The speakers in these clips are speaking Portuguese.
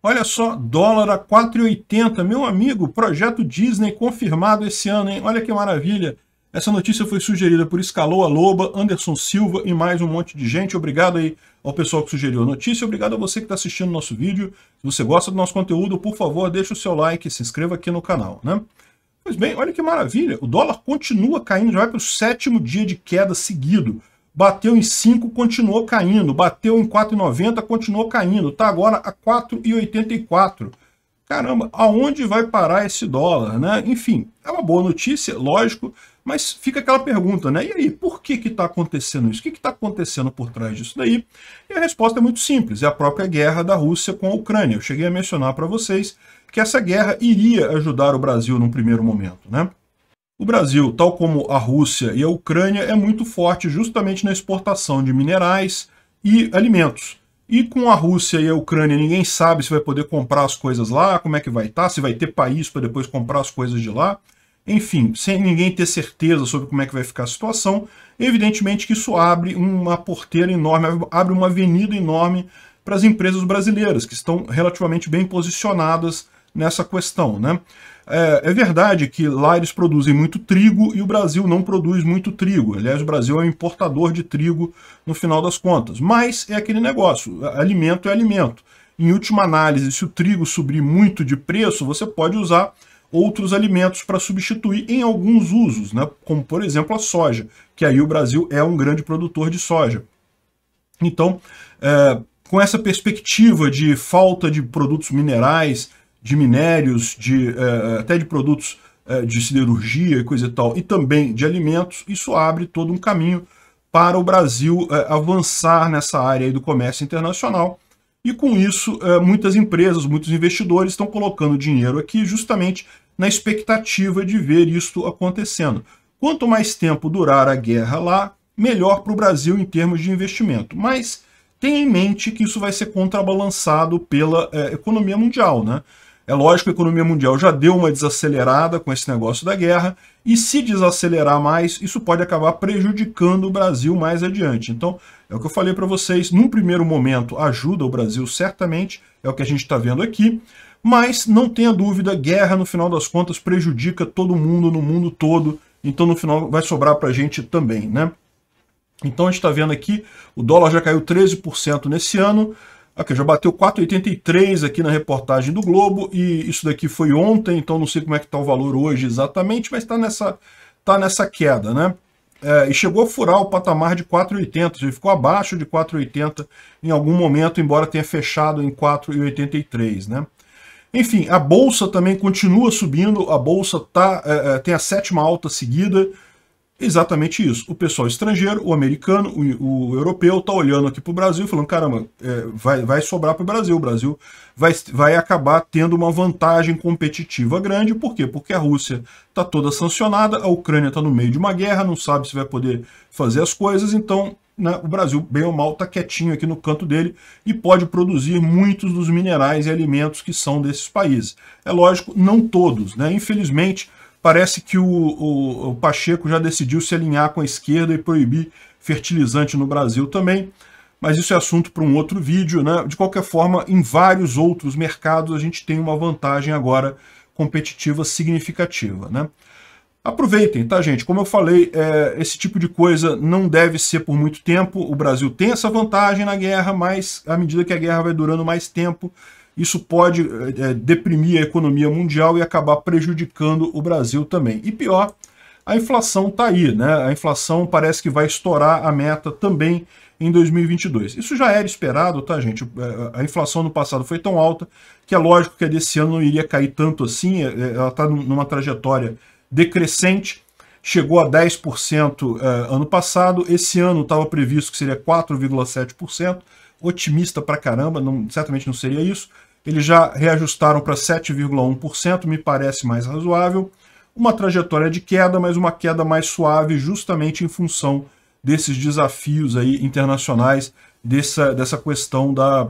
Olha só, dólar a 4,80. Meu amigo, projeto Disney confirmado esse ano, hein? Olha que maravilha. Essa notícia foi sugerida por Escaloa Loba, Anderson Silva e mais um monte de gente. Obrigado aí ao pessoal que sugeriu a notícia. Obrigado a você que está assistindo nosso vídeo. Se você gosta do nosso conteúdo, por favor, deixe o seu like e se inscreva aqui no canal, né? Pois bem, olha que maravilha. O dólar continua caindo, já vai para o sétimo dia de queda seguido bateu em 5, continuou caindo, bateu em 4,90, continuou caindo, está agora a 4,84. Caramba, aonde vai parar esse dólar, né? Enfim, é uma boa notícia, lógico, mas fica aquela pergunta, né? E aí, por que que está acontecendo isso? O que está acontecendo por trás disso daí? E a resposta é muito simples, é a própria guerra da Rússia com a Ucrânia. Eu cheguei a mencionar para vocês que essa guerra iria ajudar o Brasil num primeiro momento, né? O Brasil, tal como a Rússia e a Ucrânia, é muito forte justamente na exportação de minerais e alimentos. E com a Rússia e a Ucrânia, ninguém sabe se vai poder comprar as coisas lá, como é que vai estar, tá, se vai ter país para depois comprar as coisas de lá. Enfim, sem ninguém ter certeza sobre como é que vai ficar a situação, evidentemente que isso abre uma porteira enorme, abre uma avenida enorme para as empresas brasileiras, que estão relativamente bem posicionadas nessa questão. Né? É, é, verdade que lá eles produzem muito trigo e o Brasil não produz muito trigo. Aliás, o Brasil é um importador de trigo no final das contas. Mas é aquele negócio, alimento é alimento. Em última análise, se o trigo subir muito de preço, você pode usar outros alimentos para substituir em alguns usos, né? como por exemplo a soja, que aí o Brasil é um grande produtor de soja. Então, é, com essa perspectiva de falta de produtos minerais, de minérios, de, eh, eh, até de produtos eh, de siderurgia e coisa e tal, e também de alimentos, isso abre todo um caminho para o Brasil avançar nessa área do comércio internacional. E com isso, muitas empresas, muitos investidores estão colocando dinheiro aqui justamente na expectativa de ver isso acontecendo. Quanto mais tempo durar a guerra lá, melhor para o Brasil em termos de investimento. Mas tenha em mente que isso vai ser contrabalançado pela é, economia mundial, né? É lógico, a economia mundial já deu uma desacelerada com esse negócio da guerra, e se desacelerar mais, isso pode acabar prejudicando o Brasil mais adiante. Então, é o que eu falei para vocês, num primeiro momento ajuda o Brasil certamente, é o que a gente está vendo aqui, mas não tenha dúvida, guerra no final das contas prejudica todo mundo no mundo todo, então no final vai sobrar para a gente também, né? Então a gente está vendo aqui, o dólar já caiu 13% nesse ano, Ok, já bateu 4,83 aqui na reportagem do Globo e isso daqui foi ontem, então não sei como é que está o valor hoje exatamente, mas está nessa, tá nessa queda, né? É, e chegou a furar o patamar de 4,80, ele ficou abaixo de 4,80 em algum momento, embora tenha fechado em 4,83, né? Enfim, a bolsa também continua subindo, a bolsa tá, é, é tem a sétima alta seguida, exatamente isso. O pessoal estrangeiro, o americano, o, o europeu está olhando aqui para o Brasil e falando, caramba, é, vai, vai sobrar para o Brasil. O Brasil vai, vai acabar tendo uma vantagem competitiva grande. Por quê? Porque a Rússia está toda sancionada, a Ucrânia está no meio de uma guerra, não sabe se vai poder fazer as coisas, então né, o Brasil, bem ou mal, está quietinho aqui no canto dele e pode produzir muitos dos minerais e alimentos que são desses países. É lógico, não todos. Né? Infelizmente, Parece que o, o, o Pacheco já decidiu se alinhar com a esquerda e proibir fertilizante no Brasil também mas isso é assunto para um outro vídeo. Né? De qualquer forma, em vários outros mercados a gente tem uma vantagem agora competitiva significativa. Né? Aproveitem, tá, gente? Como eu falei, é, esse tipo de coisa não deve ser por muito tempo. O Brasil tem essa vantagem na guerra, mas à medida que a guerra vai durando mais tempo, isso pode é, deprimir a economia mundial e acabar prejudicando o Brasil também. E pior, a inflação está aí, né? A inflação parece que vai estourar a meta também em 2022. Isso já era esperado, tá, gente? Eh, a inflação no passado foi tão alta que é lógico que a desse ano não iria cair tanto assim, ela está numa trajetória decrescente, chegou a 10% ano passado, esse ano estava previsto que seria 4,7%, otimista pra caramba, não, certamente não seria isso, eles já reajustaram para 7,1%, me parece mais razoável. Uma trajetória de queda, mas uma queda mais suave, justamente em função desses desafios aí internacionais, dessa, dessa questão da,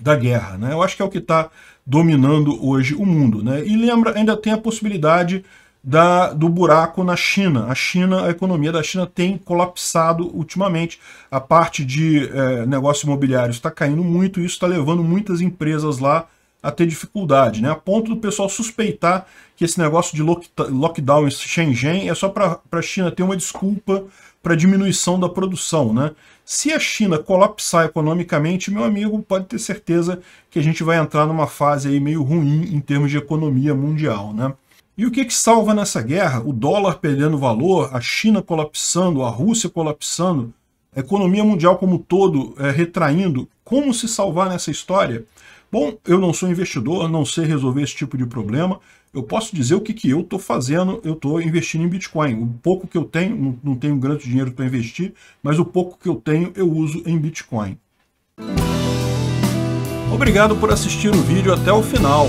da guerra. Né? Eu acho que é o que está dominando hoje o mundo. Né? E lembra, ainda tem a possibilidade da, do buraco na China. A China, a economia da China tem colapsado ultimamente. A parte de é, negócio imobiliário está caindo muito e isso está levando muitas empresas lá a ter dificuldade, né? A ponto do pessoal suspeitar que esse negócio de lockdown em Shenzhen é só para a China ter uma desculpa para diminuição da produção, né? Se a China colapsar economicamente, meu amigo, pode ter certeza que a gente vai entrar numa fase aí meio ruim em termos de economia mundial, né? E o que, que salva nessa guerra? O dólar perdendo valor, a China colapsando, a Rússia colapsando, a economia mundial como todo é, retraindo. Como se salvar nessa história? Bom, eu não sou investidor, não sei resolver esse tipo de problema. Eu posso dizer o que, que eu estou fazendo, eu estou investindo em Bitcoin. O pouco que eu tenho, não, não tenho grande dinheiro para investir, mas o pouco que eu tenho eu uso em Bitcoin. Obrigado por assistir o vídeo até o final.